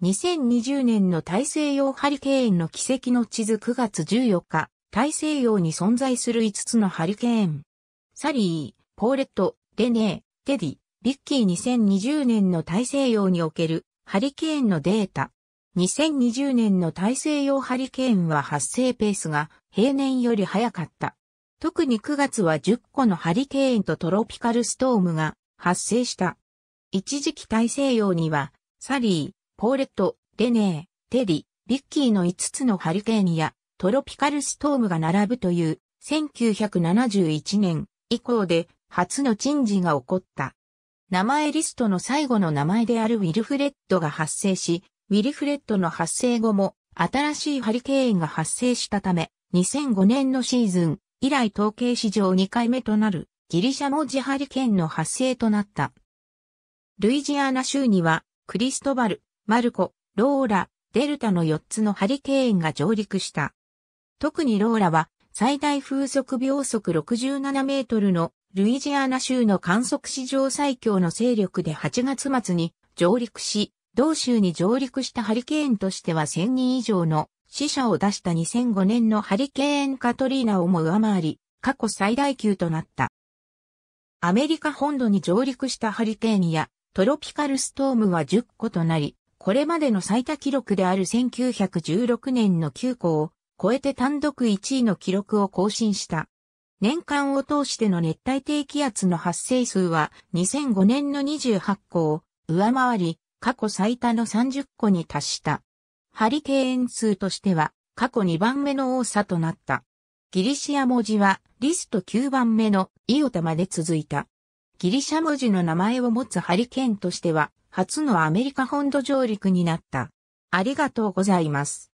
2020年の大西洋ハリケーンの奇跡の地図9月14日、大西洋に存在する5つのハリケーン。サリー、ポーレット、レネー、テディ、ビッキー2020年の大西洋におけるハリケーンのデータ。2020年の大西洋ハリケーンは発生ペースが平年より早かった。特に9月は10個のハリケーンとトロピカルストームが発生した。一時期大西洋には、サリー、ポーレット、レネー、テディ、ビッキーの5つのハリケーンやトロピカルストームが並ぶという1971年以降で初の珍事が起こった。名前リストの最後の名前であるウィルフレッドが発生し、ウィルフレッドの発生後も新しいハリケーンが発生したため、2005年のシーズン以来統計史上2回目となるギリシャ文字ハリケーンの発生となった。ルイジアナ州にはクリストバル、マルコ、ローラ、デルタの4つのハリケーンが上陸した。特にローラは最大風速秒速67メートルのルイジアナ州の観測史上最強の勢力で8月末に上陸し、同州に上陸したハリケーンとしては1000人以上の死者を出した2005年のハリケーンカトリーナをも上回り、過去最大級となった。アメリカ本土に上陸したハリケーンやトロピカルストームは10個となり、これまでの最多記録である1916年の9個を超えて単独1位の記録を更新した。年間を通しての熱帯低気圧の発生数は2005年の28個を上回り、過去最多の30個に達した。ハリケーン数としては過去2番目の多さとなった。ギリシア文字はリスト9番目のイオタまで続いた。ギリシャ文字の名前を持つハリケーンとしては、初のアメリカ本土上陸になった。ありがとうございます。